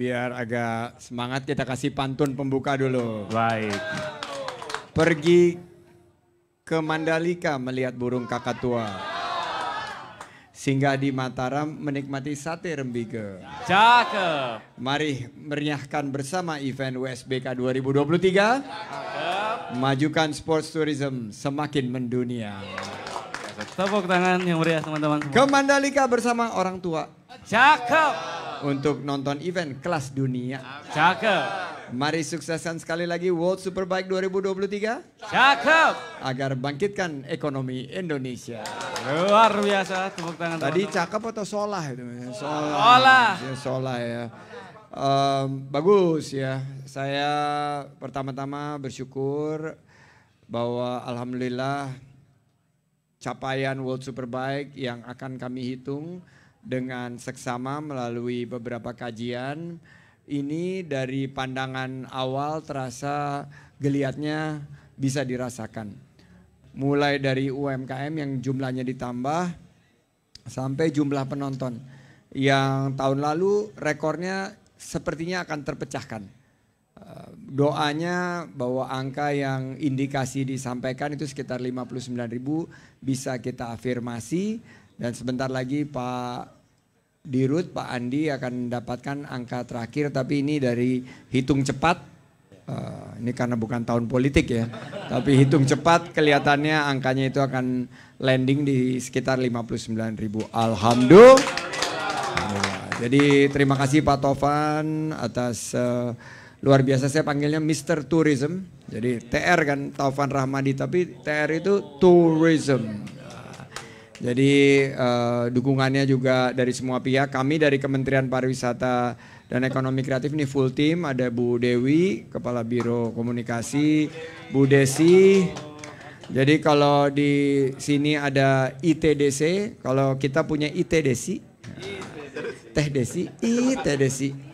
biar agak semangat kita kasih pantun pembuka dulu. Baik. Pergi ke Mandalika melihat burung kakatua. Singgah di Mataram menikmati sate rembige. Cakep. Mari meriahkan bersama event USBK 2023. Cakep. Majukan sports tourism semakin mendunia. Tepuk tangan yang meriah teman-teman. Ke Mandalika bersama orang tua. Cakep untuk nonton event kelas dunia. Cakep. Mari sukseskan sekali lagi World Superbike 2023. Cakep. Agar bangkitkan ekonomi Indonesia. Luar biasa tepuk tangan. Tadi teman Tadi cakep atau solah itu? Solah. Solah. Ya, solah ya. Um, bagus ya. Saya pertama-tama bersyukur bahwa alhamdulillah capaian World Superbike yang akan kami hitung dengan seksama melalui beberapa kajian. Ini dari pandangan awal terasa geliatnya bisa dirasakan. Mulai dari UMKM yang jumlahnya ditambah sampai jumlah penonton yang tahun lalu rekornya sepertinya akan terpecahkan. Eh, doanya bahwa angka yang indikasi disampaikan itu sekitar 59 ribu bisa kita afirmasi dan sebentar lagi Pak Dirut, Pak Andi akan mendapatkan angka terakhir tapi ini dari hitung cepat. Uh, ini karena bukan tahun politik ya, tapi hitung cepat kelihatannya angkanya itu akan landing di sekitar 59 ribu. Alhamdulillah. Jadi terima kasih Pak Tovan atas uh, luar biasa saya panggilnya Mr. Tourism. Jadi TR kan Taufan Rahmadi tapi TR itu tourism. Jadi uh, dukungannya juga dari semua pihak. Kami dari Kementerian Pariwisata dan Ekonomi Kreatif ini full team. Ada Bu Dewi, Kepala Biro Komunikasi, Bu Desi. Jadi kalau di sini ada ITDC, kalau kita punya ITDC, Teh Desi, ITDC.